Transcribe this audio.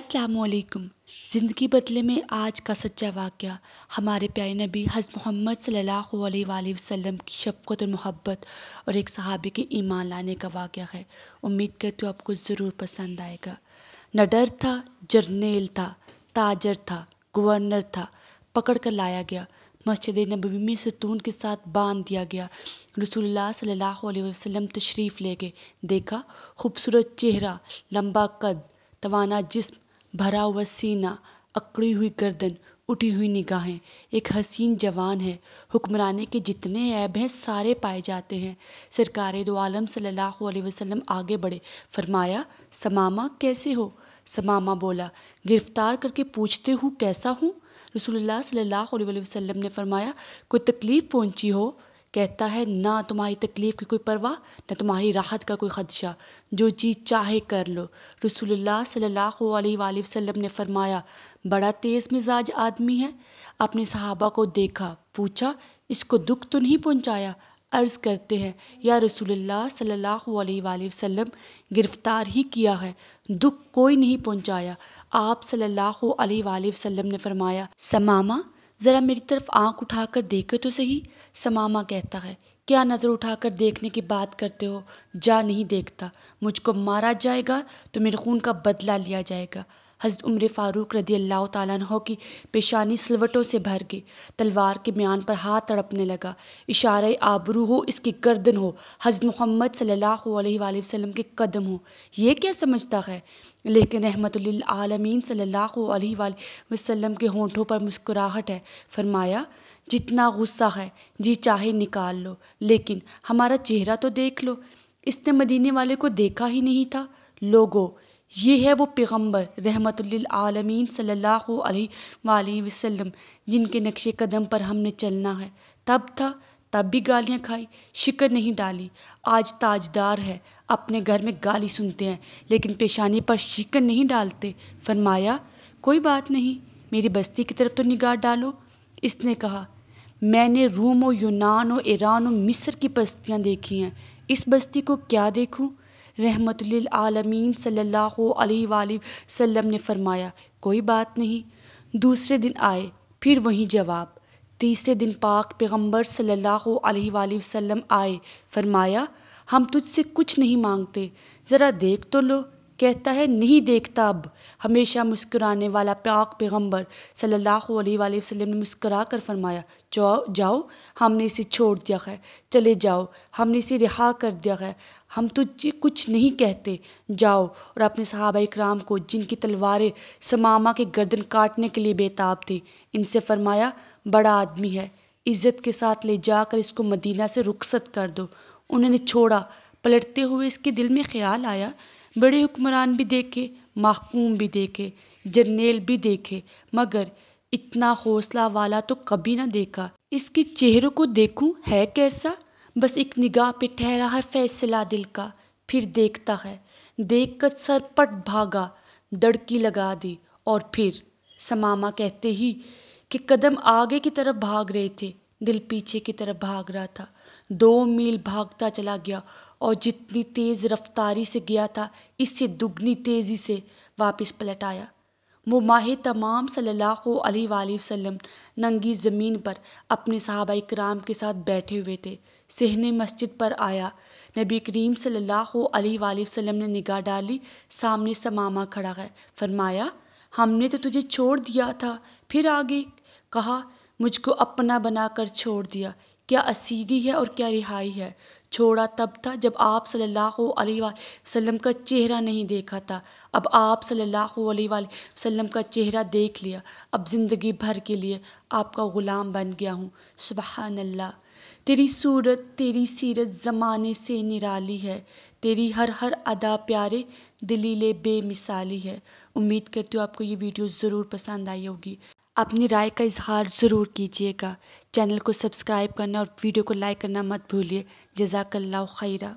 असलकुम ज़िंदगी बदले में आज का सच्चा वाक़ हमारे प्यारे नबी हज़ मोहम्मद सल्ला वसम वसल्लम की शफकत और मोहब्बत और एक सहाबी के ईमान लाने का वाक़ है उम्मीद कर तो आपको ज़रूर पसंद आएगा न डर था जर्नेल था ताजर था गवर्नर था पकड़ कर लाया गया मस्जिद नबी में सतून के साथ बांध दिया गया रसूलुल्लाह सल्लल्लाहु अलैहि वसल्लम तशरीफ़ ले गए देखा खूबसूरत चेहरा लंबा कद तवाना जिस्म भरा हुआ सीना अकड़ी हुई गर्दन उठी हुई निगाहें एक हसीन जवान है हुक्मरानी के जितने ऐब हैं सारे पाए जाते हैं सरकार दो आलम सल्लल्लाहु अलैहि वसल्लम आगे बढ़े फरमाया समामा कैसे हो समामा बोला गिरफ़्तार करके पूछते हूँ कैसा हूँ रसूलुल्लाह सल्लल्लाहु अलैहि वसल्लम ने फरमाया कोई तकलीफ़ पहुँची हो कहता है ना तुम्हारी तकलीफ़ की कोई परवाह ना तुम्हारी राहत का कोई ख़दशा जो चीज़ चाहे कर लो रसूलुल्लाह सल्लल्लाहु अलैहि वसल्लम ने फरमाया बड़ा तेज़ मिजाज आदमी है अपने सहाबा को देखा पूछा इसको दुख तो नहीं पहुँचाया अर्ज़ करते हैं या रसूलुल्लाह सल्लल्लाहु अलैहि वसल्लम गिरफ़्तार ही किया है दुख कोई नहीं पहुँचाया आप सल्लल्लाहु अलैहि वसल्लम ने फरमाया समामा ज़रा मेरी तरफ आंख उठाकर देखो तो सही समामा कहता है क्या नज़र उठाकर देखने की बात करते हो जा नहीं देखता मुझको मारा जाएगा तो मेरे खून का बदला लिया जाएगा हज़रत उम्र फ़ारूक रदी अल्लाह तह की पेशानी सिलवटों से भर गई तलवार के म्यान पर हाथ तड़पने लगा इशारे आबरू हो इसकी गर्दन हो हज़रत मोहम्मद सल्ला वसम के कदम हो ये क्या समझता है लेकिन आलमीन सल्ला वसम के होंठों पर मुस्कुराहट है फरमाया जितना गुस्सा है जी चाहे निकाल लो लेकिन हमारा चेहरा तो देख लो इसने मदीने वाले को देखा ही नहीं था लोगों ये है वो पैगम्बर रहमतुल्लिलआलमीन सल्लल्लाहु अलैहि वसल्लम जिनके नक्शे कदम पर हमने चलना है तब था तब भी गालियाँ खाई शिकर नहीं डाली आज ताजदार है अपने घर में गाली सुनते हैं लेकिन पेशानी पर शिकर नहीं डालते फरमाया कोई बात नहीं मेरी बस्ती की तरफ तो निगाह डालो इसने कहा मैंने रूम और यूनान और ईरान और मिस्र की बस्तियाँ देखी हैं इस बस्ती को क्या देखूँ रहमतमीन सल्ला अलैहि ने फरमाया कोई बात नहीं दूसरे दिन आए फिर वही जवाब तीसरे दिन पाक पैगंबर सल्ला वसम आए फरमाया हम तुझसे कुछ नहीं मांगते ज़रा देख तो लो कहता है नहीं देखता अब हमेशा मुस्कुराने वाला पाक पैगम्बर सल्लल्लाहु अलैहि वसल्लम ने मुस्करा कर फरमाया जाओ जाओ हमने इसे छोड़ दिया है चले जाओ हमने इसे रिहा कर दिया है हम तुझे कुछ नहीं कहते जाओ और अपने सहाबा इकराम को जिनकी तलवारें समामा के गर्दन काटने के लिए बेताब थे इनसे फरमाया बड़ा आदमी है इज़्ज़त के साथ ले जाकर इसको मदीना से रुखसत कर दो उन्होंने छोड़ा पलटते हुए इसके दिल में ख्याल आया बड़े हुक्मरान भी देखे माकूम भी देखे जर्नेल भी देखे मगर इतना हौसला वाला तो कभी ना देखा इसके चेहरे को देखूं है कैसा बस एक निगाह पे ठहरा है फैसला दिल का फिर देखता है देख कर सरपट भागा डड़की लगा दी और फिर समामा कहते ही कि कदम आगे की तरफ भाग रहे थे दिल पीछे की तरफ भाग रहा था दो मील भागता चला गया और जितनी तेज़ रफ्तारी से गया था इससे दुगनी तेज़ी से वापस पलट आया वो माह तमाम सल्लल्लाहु अलैहि वसल्लम नंगी ज़मीन पर अपने साहबा कराम के साथ बैठे हुए थे सहने मस्जिद पर आया नबी करीम सल्लल्लाहु अलैहि वसल्लम ने निगाह डाली सामने समामा खड़ा है फरमाया हमने तो तुझे छोड़ दिया था फिर आगे कहा मुझको अपना बनाकर छोड़ दिया क्या असीरी है और क्या रिहाई है छोड़ा तब था जब आप सल्लल्लाहु अलैहि वसल्लम का चेहरा नहीं देखा था अब आप सल्लल्लाहु अलैहि वसल्लम का चेहरा देख लिया अब ज़िंदगी भर के लिए आपका ग़ुलाम बन गया हूँ सुबह अल्लाह तेरी सूरत तेरी सीरत ज़माने से निराली है तेरी हर हर अदा प्यारे दिलीले बेमिसाली है उम्मीद करती हूँ आपको ये वीडियो ज़रूर पसंद आई होगी अपनी राय का इजहार ज़रूर कीजिएगा चैनल को सब्सक्राइब करना और वीडियो को लाइक करना मत भूलिए जजाकल्ला खैरा